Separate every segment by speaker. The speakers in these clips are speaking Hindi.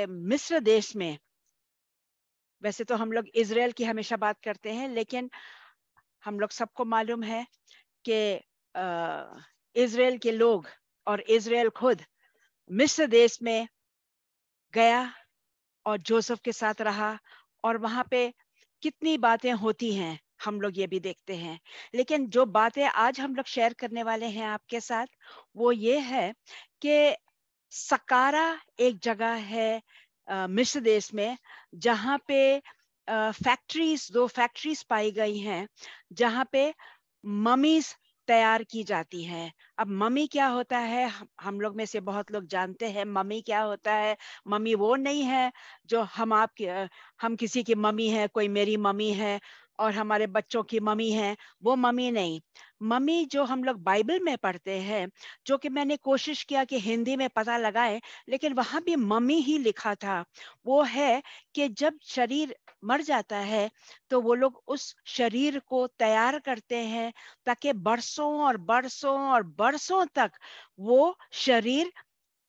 Speaker 1: मिस्र देश में वैसे तो हम लोग इसराइल की हमेशा बात करते हैं लेकिन हम लोग सबको मालूम है कि इसराइल के लोग और इसराइल खुद मिस्र देश में गया और जोसेफ के साथ रहा और वहाँ पे कितनी बातें होती हैं हम लोग ये भी देखते हैं लेकिन जो बातें आज हम लोग शेयर करने वाले हैं आपके साथ वो ये है कि सकारा एक जगह है मिस्र देश में जहाँ पे फैक्ट्रीज दो फैक्ट्रीज पाई गई हैं जहाँ पे ममीज तैयार की जाती हैं अब मम्मी क्या होता है हम लोग में से बहुत लोग जानते हैं मम्मी क्या होता है मम्मी वो नहीं है जो हम आपके हम किसी की मम्मी है कोई मेरी मम्मी है और हमारे बच्चों की मम्मी है वो मम्मी नहीं मम्मी जो हम लोग बाइबल में पढ़ते हैं जो कि मैंने कोशिश किया कि हिंदी में पता लगाए लेकिन वहाँ भी मम्मी ही लिखा था वो है कि जब शरीर मर जाता है तो वो लोग उस शरीर को तैयार करते हैं ताकि बरसों और बरसों और बर... वर्षों तक वो शरीर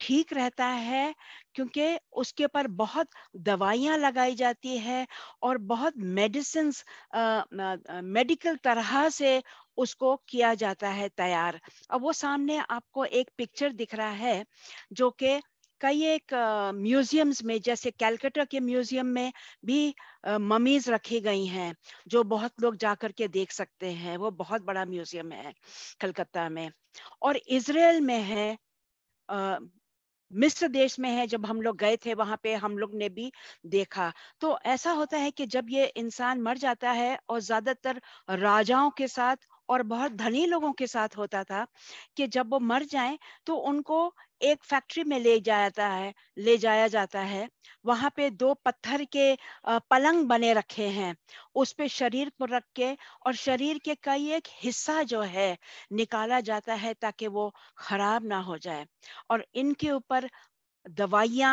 Speaker 1: ठीक रहता है क्योंकि उसके ऊपर बहुत दवाइयाँ लगाई जाती है और बहुत मेडिसिन मेडिकल तरह से उसको किया जाता है तैयार अब वो सामने आपको एक पिक्चर दिख रहा है जो कि कई एक म्यूजियम्स में जैसे कैलकटा के म्यूजियम में भी ममीज रखी गई हैं जो बहुत लोग जाकर के देख सकते हैं वो बहुत बड़ा म्यूजियम है कलकत्ता में और इसराइल में है मिस्र देश में है जब हम लोग गए थे वहां पे हम लोग ने भी देखा तो ऐसा होता है कि जब ये इंसान मर जाता है और ज्यादातर राजाओं के साथ और बहुत धनी लोगों के साथ होता था कि जब वो मर जाए तो उनको एक फैक्ट्री में ले जाता है ले जाया जाता है वहां पे दो पत्थर के पलंग बने रखे हैं उस पे शरीर को रख के और शरीर के कई एक हिस्सा जो है निकाला जाता है ताकि वो खराब ना हो जाए और इनके ऊपर दवाइया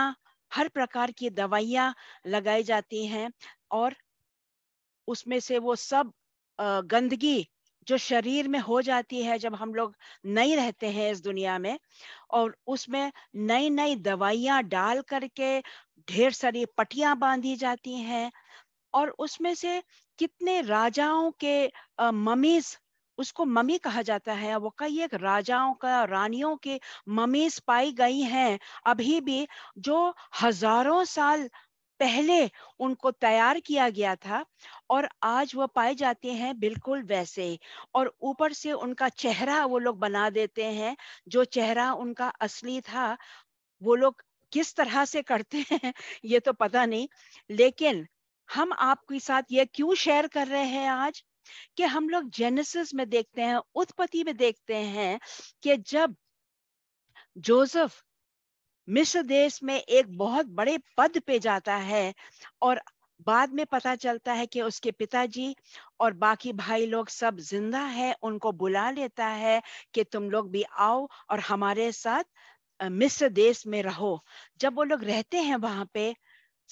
Speaker 1: हर प्रकार की दवाइयाँ लगाई जाती हैं और उसमें से वो सब गंदगी जो शरीर में हो जाती है जब हम लोग नहीं रहते हैं इस दुनिया में और उसमें नई नई दवाइयां डाल करके ढेर सारी पटियाँ बांधी जाती हैं और उसमें से कितने राजाओं के ममीज उसको ममी कहा जाता है वो कई एक राजाओं का रानियों के ममीज पाई गई हैं अभी भी जो हजारों साल पहले उनको तैयार किया गया था और आज वो पाए जाते हैं बिल्कुल वैसे और ऊपर से उनका चेहरा वो लोग बना देते हैं जो चेहरा उनका असली था वो लोग किस तरह से करते हैं ये तो पता नहीं लेकिन हम आपके साथ ये क्यों शेयर कर रहे हैं आज कि हम लोग जेनेसिस में देखते हैं उत्पत्ति में देखते हैं कि जब जोसेफ मिस्र देश में एक बहुत बड़े पद पे जाता है और बाद में पता चलता है कि उसके पिताजी और बाकी भाई लोग सब जिंदा है उनको बुला लेता है कि तुम लोग भी आओ और हमारे साथ मिस्र देश में रहो जब वो लोग रहते हैं वहां पे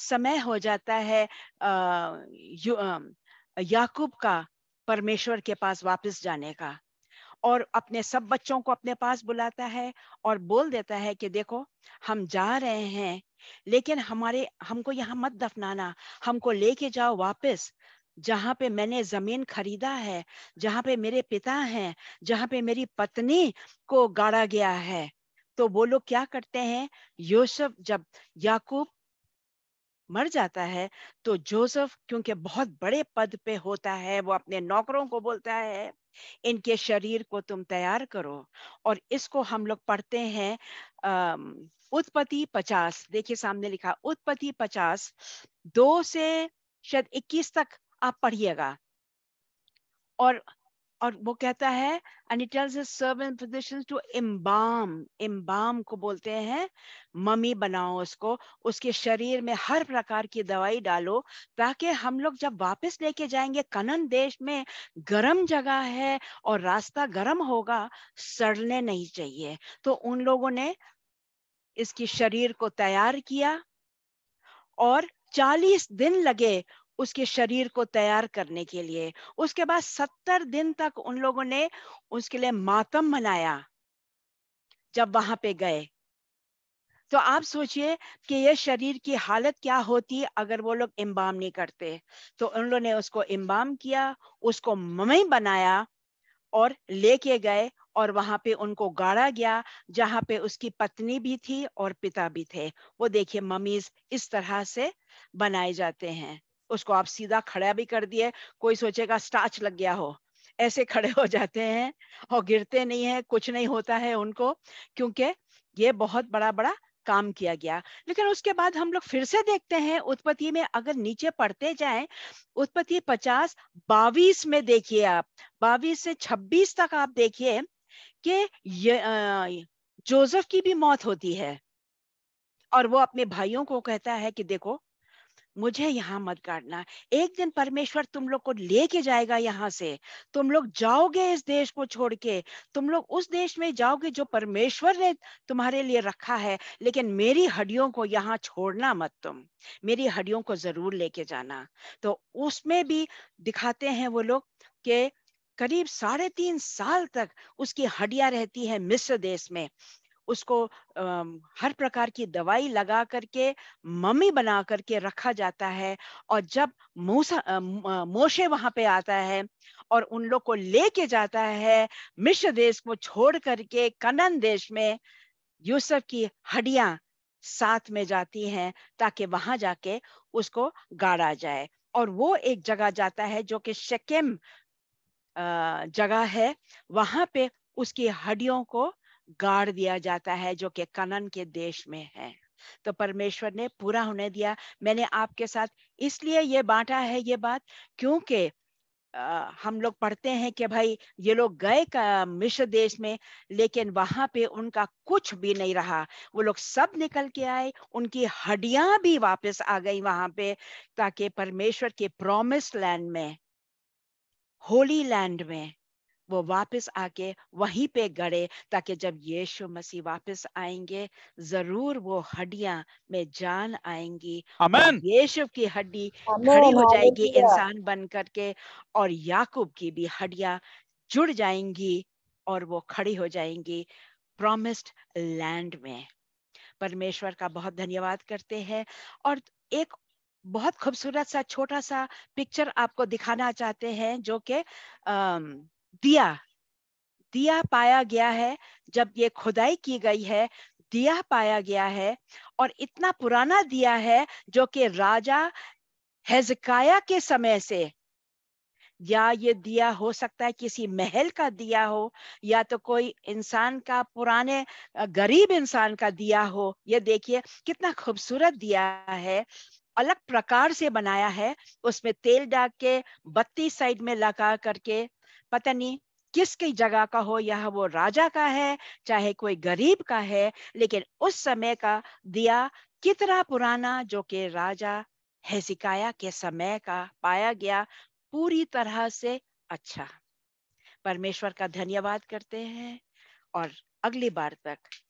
Speaker 1: समय हो जाता है अः याकूब का परमेश्वर के पास वापस जाने का और अपने सब बच्चों को अपने पास बुलाता है और बोल देता है कि देखो हम जा रहे हैं लेकिन हमारे हमको यहाँ मत दफनाना हमको लेके जाओ वापस जहाँ पे मैंने जमीन खरीदा है जहाँ पे मेरे पिता हैं जहाँ पे मेरी पत्नी को गाड़ा गया है तो वो लोग क्या करते हैं यूसुफ जब याकूब मर जाता है तो जोसेफ क्योंकि बहुत बड़े पद पे होता है वो अपने नौकरों को बोलता है इनके शरीर को तुम तैयार करो और इसको हम लोग पढ़ते हैं उत्पत्ति पचास देखिए सामने लिखा उत्पत्ति पचास दो से शायद इक्कीस तक आप पढ़िएगा और और वो कहता है and it tells servant positions to embalm embalm को बोलते हैं मम्मी बनाओ उसको उसके शरीर में हर प्रकार की दवाई डालो ताकि हम लोग जब वापस लेके जाएंगे कनन देश में गर्म जगह है और रास्ता गर्म होगा सड़ने नहीं चाहिए तो उन लोगों ने इसकी शरीर को तैयार किया और 40 दिन लगे उसके शरीर को तैयार करने के लिए उसके बाद सत्तर दिन तक उन लोगों ने उसके लिए मातम मनाया जब वहां पे गए तो आप सोचिए कि यह शरीर की हालत क्या होती अगर वो लोग इम्बाम नहीं करते तो उन लोगों ने उसको इम्बाम किया उसको ममई बनाया और लेके गए और वहां पे उनको गाड़ा गया जहां पे उसकी पत्नी भी थी और पिता भी थे वो देखिए ममीज इस तरह से बनाए जाते हैं उसको आप सीधा खड़ा भी कर दिए कोई सोचेगा स्टार्च लग गया हो ऐसे खड़े हो जाते हैं और गिरते नहीं है कुछ नहीं होता है उनको क्योंकि ये बहुत बड़ा बड़ा काम किया गया लेकिन उसके बाद हम लोग फिर से देखते हैं उत्पत्ति में अगर नीचे पढ़ते जाएं उत्पत्ति पचास बावीस में देखिए आप बावीस से छब्बीस तक आप देखिए कि जोसेफ की भी मौत होती है और वो अपने भाइयों को कहता है कि देखो मुझे यहाँ मत काटना एक दिन परमेश्वर तुम लोग को लेके जाएगा यहाँ से तुम लोग जाओगे इस देश को छोड़ के तुम लोग उस देश में जाओगे जो परमेश्वर ने तुम्हारे लिए रखा है लेकिन मेरी हड्डियों को यहाँ छोड़ना मत तुम मेरी हड्डियों को जरूर लेके जाना तो उसमें भी दिखाते हैं वो लोग के करीब साढ़े तीन साल तक उसकी हड्डियां रहती है मिस्र देश में उसको आ, हर प्रकार की दवाई लगा करके मम्मी बना करके रखा जाता है और जब मूसा मोशे वहां पे आता है और उन लोग को लेके जाता है मिश्र देश को छोड़ करके कनन देश में यूसुफ की हड्डियां साथ में जाती हैं ताकि वहां जाके उसको गाड़ा जाए और वो एक जगह जाता है जो कि शकेम जगह है वहां पे उसकी हड्डियों को गाड़ दिया जाता है जो कि कनन के देश में है तो परमेश्वर ने पूरा होने दिया मैंने आपके साथ इसलिए ये बांटा है ये बात क्योंकि हम लोग पढ़ते हैं कि भाई ये लोग गए का मिश्र देश में लेकिन वहां पे उनका कुछ भी नहीं रहा वो लोग सब निकल के आए उनकी हड्डियां भी वापस आ गई वहां पे ताकि परमेश्वर के प्रॉमिस लैंड में होली लैंड में वो वापस आके वहीं पे गड़े ताकि जब यीशु मसीह वापस आएंगे जरूर वो हड्डियां में जान आएंगी यीशु की हड्डी खड़ी हो जाएगी इंसान बन करके और याकूब की भी हड्डियां जुड़ जाएंगी और वो खड़ी हो जाएंगी प्रोमिस्ड लैंड में परमेश्वर का बहुत धन्यवाद करते हैं और एक बहुत खूबसूरत सा छोटा सा पिक्चर आपको दिखाना चाहते हैं जो कि दिया दिया पाया गया है जब ये खुदाई की गई है दिया पाया गया है और इतना पुराना दिया है जो कि राजा हेजकाया के समय से या ये दिया हो सकता है किसी महल का दिया हो या तो कोई इंसान का पुराने गरीब इंसान का दिया हो ये देखिए कितना खूबसूरत दिया है अलग प्रकार से बनाया है उसमें तेल डाल के बत्ती साइड में लगा करके पता नहीं किसकी जगह का हो यह वो राजा का है चाहे कोई गरीब का है लेकिन उस समय का दिया कितना पुराना जो कि राजा हेसिकाया के समय का पाया गया पूरी तरह से अच्छा परमेश्वर का धन्यवाद करते हैं और अगली बार तक